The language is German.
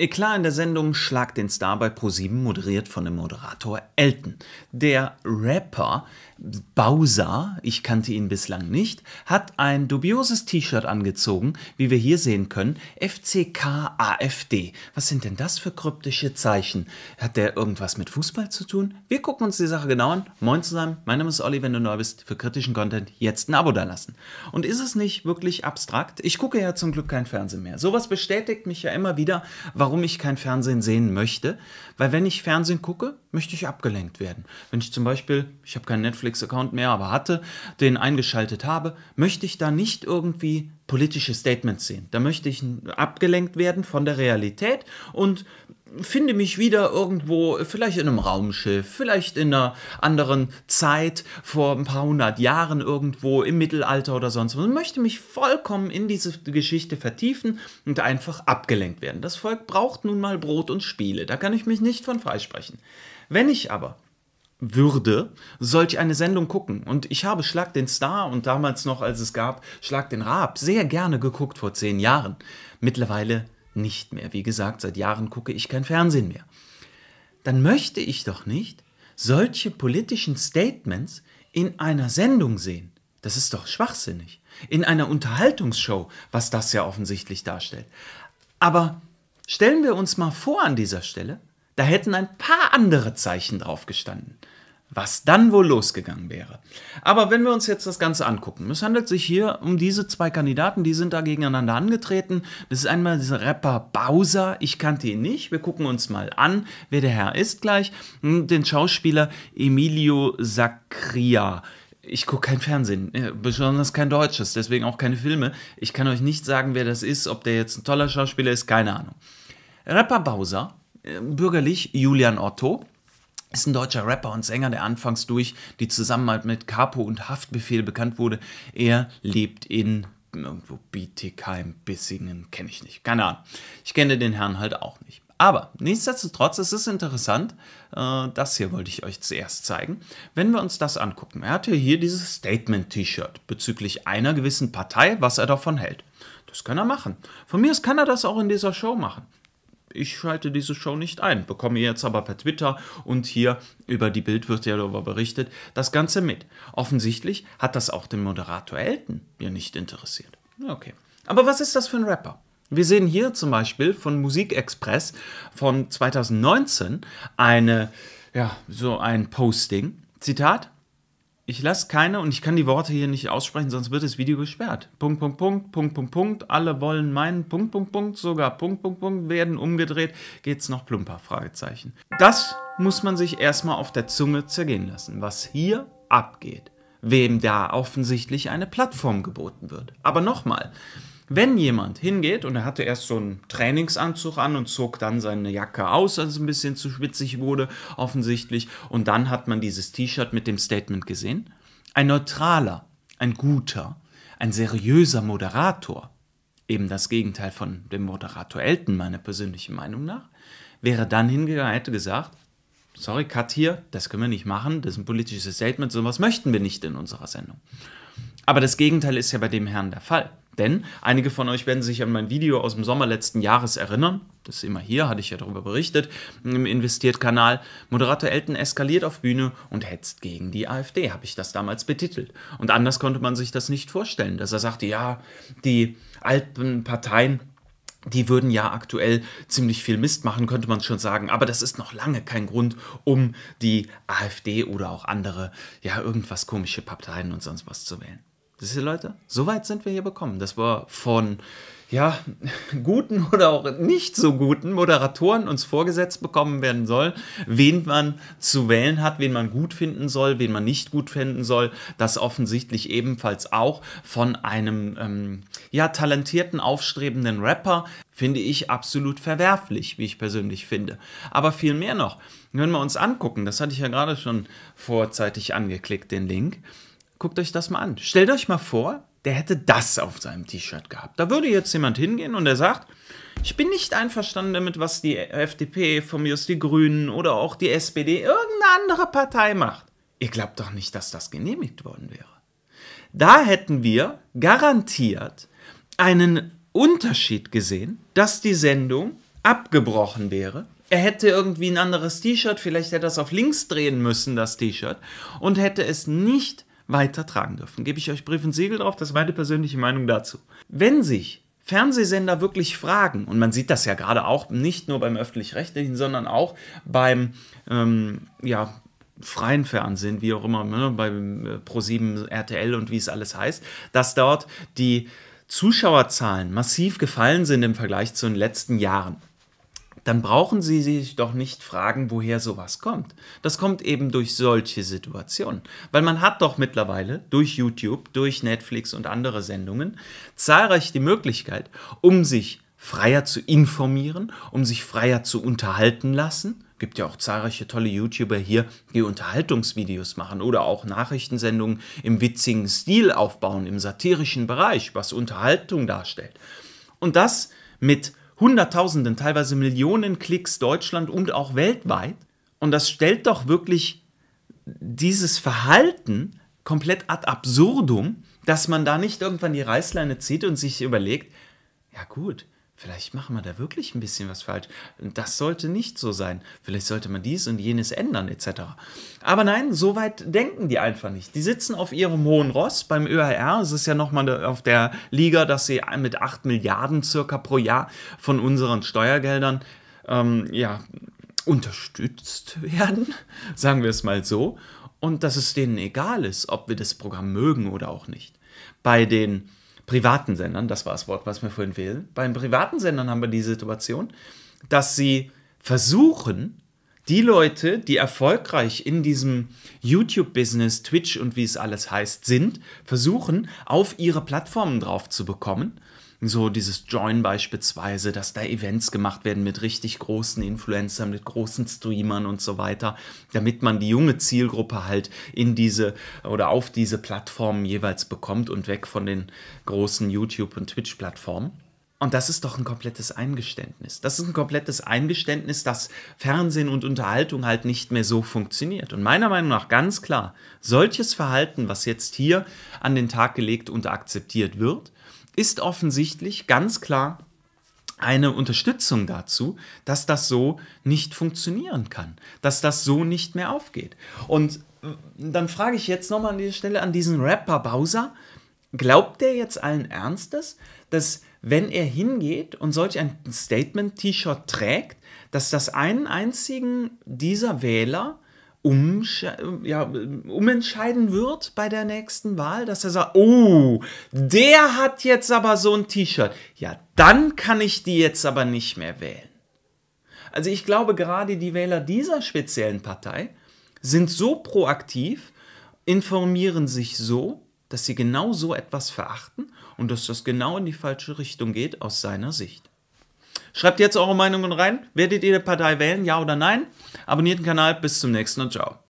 Eklar in der Sendung Schlag den Star bei Pro7 moderiert von dem Moderator Elton. Der Rapper Bowser, ich kannte ihn bislang nicht, hat ein dubioses T-Shirt angezogen, wie wir hier sehen können, FCK AfD. Was sind denn das für kryptische Zeichen? Hat der irgendwas mit Fußball zu tun? Wir gucken uns die Sache genau an. Moin zusammen, mein Name ist Olli, wenn du neu bist, für kritischen Content jetzt ein Abo dalassen. Und ist es nicht wirklich abstrakt? Ich gucke ja zum Glück kein Fernsehen mehr. Sowas bestätigt mich ja immer wieder, warum warum ich kein Fernsehen sehen möchte. Weil wenn ich Fernsehen gucke, möchte ich abgelenkt werden. Wenn ich zum Beispiel, ich habe keinen Netflix-Account mehr, aber hatte, den eingeschaltet habe, möchte ich da nicht irgendwie politische Statements sehen. Da möchte ich abgelenkt werden von der Realität und finde mich wieder irgendwo, vielleicht in einem Raumschiff, vielleicht in einer anderen Zeit, vor ein paar hundert Jahren irgendwo, im Mittelalter oder sonst was, und möchte mich vollkommen in diese Geschichte vertiefen und einfach abgelenkt werden. Das Volk braucht nun mal Brot und Spiele, da kann ich mich nicht von freisprechen. Wenn ich aber würde, solch eine Sendung gucken. Und ich habe Schlag den Star und damals noch, als es gab, Schlag den Raab sehr gerne geguckt vor zehn Jahren. Mittlerweile nicht mehr. Wie gesagt, seit Jahren gucke ich kein Fernsehen mehr. Dann möchte ich doch nicht solche politischen Statements in einer Sendung sehen. Das ist doch schwachsinnig. In einer Unterhaltungsshow, was das ja offensichtlich darstellt. Aber stellen wir uns mal vor an dieser Stelle, da hätten ein paar andere Zeichen drauf gestanden was dann wohl losgegangen wäre. Aber wenn wir uns jetzt das Ganze angucken, es handelt sich hier um diese zwei Kandidaten, die sind da gegeneinander angetreten. Das ist einmal dieser Rapper Bowser, ich kannte ihn nicht, wir gucken uns mal an, wer der Herr ist gleich, hm, den Schauspieler Emilio Sacria. Ich gucke kein Fernsehen, äh, besonders kein deutsches, deswegen auch keine Filme. Ich kann euch nicht sagen, wer das ist, ob der jetzt ein toller Schauspieler ist, keine Ahnung. Rapper Bowser, äh, bürgerlich Julian Otto, ist ein deutscher Rapper und Sänger, der anfangs durch die Zusammenarbeit mit Capo und Haftbefehl bekannt wurde. Er lebt in irgendwo Bietigheim, Bissingen, kenne ich nicht. Keine Ahnung. Ich kenne den Herrn halt auch nicht. Aber nichtsdestotrotz, es ist interessant, äh, das hier wollte ich euch zuerst zeigen, wenn wir uns das angucken. Er hatte hier dieses Statement-T-Shirt bezüglich einer gewissen Partei, was er davon hält. Das kann er machen. Von mir aus kann er das auch in dieser Show machen ich schalte diese Show nicht ein, bekomme jetzt aber per Twitter und hier über die Bild wird ja darüber berichtet, das Ganze mit. Offensichtlich hat das auch den Moderator Elton mir nicht interessiert. Okay. Aber was ist das für ein Rapper? Wir sehen hier zum Beispiel von Musik Express von 2019 eine, ja, so ein Posting. Zitat, ich lasse keine, und ich kann die Worte hier nicht aussprechen, sonst wird das Video gesperrt. Punkt, Punkt, Punkt, Punkt, Punkt, Punkt, alle wollen meinen, Punkt, Punkt, Punkt, sogar Punkt, Punkt, Punkt, werden umgedreht, geht's noch plumper, Fragezeichen. Das muss man sich erstmal auf der Zunge zergehen lassen, was hier abgeht. Wem da offensichtlich eine Plattform geboten wird. Aber nochmal, wenn jemand hingeht und er hatte erst so einen Trainingsanzug an und zog dann seine Jacke aus, als es ein bisschen zu schwitzig wurde, offensichtlich, und dann hat man dieses T-Shirt mit dem Statement gesehen. Ein neutraler, ein guter, ein seriöser Moderator, eben das Gegenteil von dem Moderator Elton, meiner persönlichen Meinung nach, wäre dann hingegangen, hätte gesagt, sorry, Cut hier, das können wir nicht machen, das ist ein politisches Statement, sowas möchten wir nicht in unserer Sendung. Aber das Gegenteil ist ja bei dem Herrn der Fall. Denn einige von euch werden sich an mein Video aus dem Sommer letzten Jahres erinnern. Das ist immer hier, hatte ich ja darüber berichtet, im Investiert-Kanal. Moderator Elton eskaliert auf Bühne und hetzt gegen die AfD, habe ich das damals betitelt. Und anders konnte man sich das nicht vorstellen, dass er sagte, ja, die alten Parteien, die würden ja aktuell ziemlich viel Mist machen, könnte man schon sagen. Aber das ist noch lange kein Grund, um die AfD oder auch andere, ja, irgendwas komische Parteien und sonst was zu wählen. Siehst du, Leute? So weit sind wir hier gekommen. dass wir von ja, guten oder auch nicht so guten Moderatoren uns vorgesetzt bekommen werden soll, wen man zu wählen hat, wen man gut finden soll, wen man nicht gut finden soll, das offensichtlich ebenfalls auch von einem ähm, ja, talentierten, aufstrebenden Rapper, finde ich absolut verwerflich, wie ich persönlich finde. Aber viel mehr noch, wenn wir uns angucken, das hatte ich ja gerade schon vorzeitig angeklickt, den Link, guckt euch das mal an. Stellt euch mal vor, der hätte das auf seinem T-Shirt gehabt. Da würde jetzt jemand hingehen und er sagt, ich bin nicht einverstanden damit, was die FDP, von mir aus die Grünen oder auch die SPD, irgendeine andere Partei macht. Ihr glaubt doch nicht, dass das genehmigt worden wäre. Da hätten wir garantiert einen Unterschied gesehen, dass die Sendung abgebrochen wäre. Er hätte irgendwie ein anderes T-Shirt, vielleicht hätte er das auf links drehen müssen, das T-Shirt, und hätte es nicht weitertragen dürfen. Gebe ich euch Brief und Siegel drauf, das ist meine persönliche Meinung dazu. Wenn sich Fernsehsender wirklich fragen, und man sieht das ja gerade auch nicht nur beim öffentlich-rechtlichen, sondern auch beim ähm, ja, freien Fernsehen, wie auch immer, ne, beim äh, ProSieben, RTL und wie es alles heißt, dass dort die Zuschauerzahlen massiv gefallen sind im Vergleich zu den letzten Jahren dann brauchen Sie sich doch nicht fragen, woher sowas kommt. Das kommt eben durch solche Situationen. Weil man hat doch mittlerweile durch YouTube, durch Netflix und andere Sendungen zahlreich die Möglichkeit, um sich freier zu informieren, um sich freier zu unterhalten lassen. Gibt ja auch zahlreiche tolle YouTuber hier, die Unterhaltungsvideos machen oder auch Nachrichtensendungen im witzigen Stil aufbauen, im satirischen Bereich, was Unterhaltung darstellt. Und das mit Hunderttausenden, teilweise Millionen Klicks Deutschland und auch weltweit. Und das stellt doch wirklich dieses Verhalten komplett ad absurdum, dass man da nicht irgendwann die Reißleine zieht und sich überlegt, ja gut, vielleicht machen wir da wirklich ein bisschen was falsch. Das sollte nicht so sein. Vielleicht sollte man dies und jenes ändern, etc. Aber nein, so weit denken die einfach nicht. Die sitzen auf ihrem hohen Ross beim ÖHR. Es ist ja nochmal auf der Liga, dass sie mit 8 Milliarden circa pro Jahr von unseren Steuergeldern ähm, ja, unterstützt werden, sagen wir es mal so. Und dass es denen egal ist, ob wir das Programm mögen oder auch nicht. Bei den privaten Sendern, das war das Wort, was mir vorhin fehlt, bei den privaten Sendern haben wir die Situation, dass sie versuchen, die Leute, die erfolgreich in diesem YouTube-Business, Twitch und wie es alles heißt, sind, versuchen, auf ihre Plattformen drauf zu bekommen so dieses Join beispielsweise, dass da Events gemacht werden mit richtig großen Influencern, mit großen Streamern und so weiter, damit man die junge Zielgruppe halt in diese oder auf diese Plattformen jeweils bekommt und weg von den großen YouTube- und Twitch-Plattformen. Und das ist doch ein komplettes Eingeständnis. Das ist ein komplettes Eingeständnis, dass Fernsehen und Unterhaltung halt nicht mehr so funktioniert. Und meiner Meinung nach ganz klar, solches Verhalten, was jetzt hier an den Tag gelegt und akzeptiert wird, ist offensichtlich ganz klar eine Unterstützung dazu, dass das so nicht funktionieren kann, dass das so nicht mehr aufgeht. Und äh, dann frage ich jetzt nochmal an dieser Stelle an diesen Rapper Bowser, glaubt der jetzt allen Ernstes, dass wenn er hingeht und solch ein Statement-T-Shirt trägt, dass das einen einzigen dieser Wähler ja, umentscheiden wird bei der nächsten Wahl, dass er sagt, oh, der hat jetzt aber so ein T-Shirt. Ja, dann kann ich die jetzt aber nicht mehr wählen. Also ich glaube, gerade die Wähler dieser speziellen Partei sind so proaktiv, informieren sich so, dass sie genau so etwas verachten und dass das genau in die falsche Richtung geht aus seiner Sicht. Schreibt jetzt eure Meinungen rein. Werdet ihr die Partei wählen, ja oder nein? Abonniert den Kanal. Bis zum nächsten und Ciao.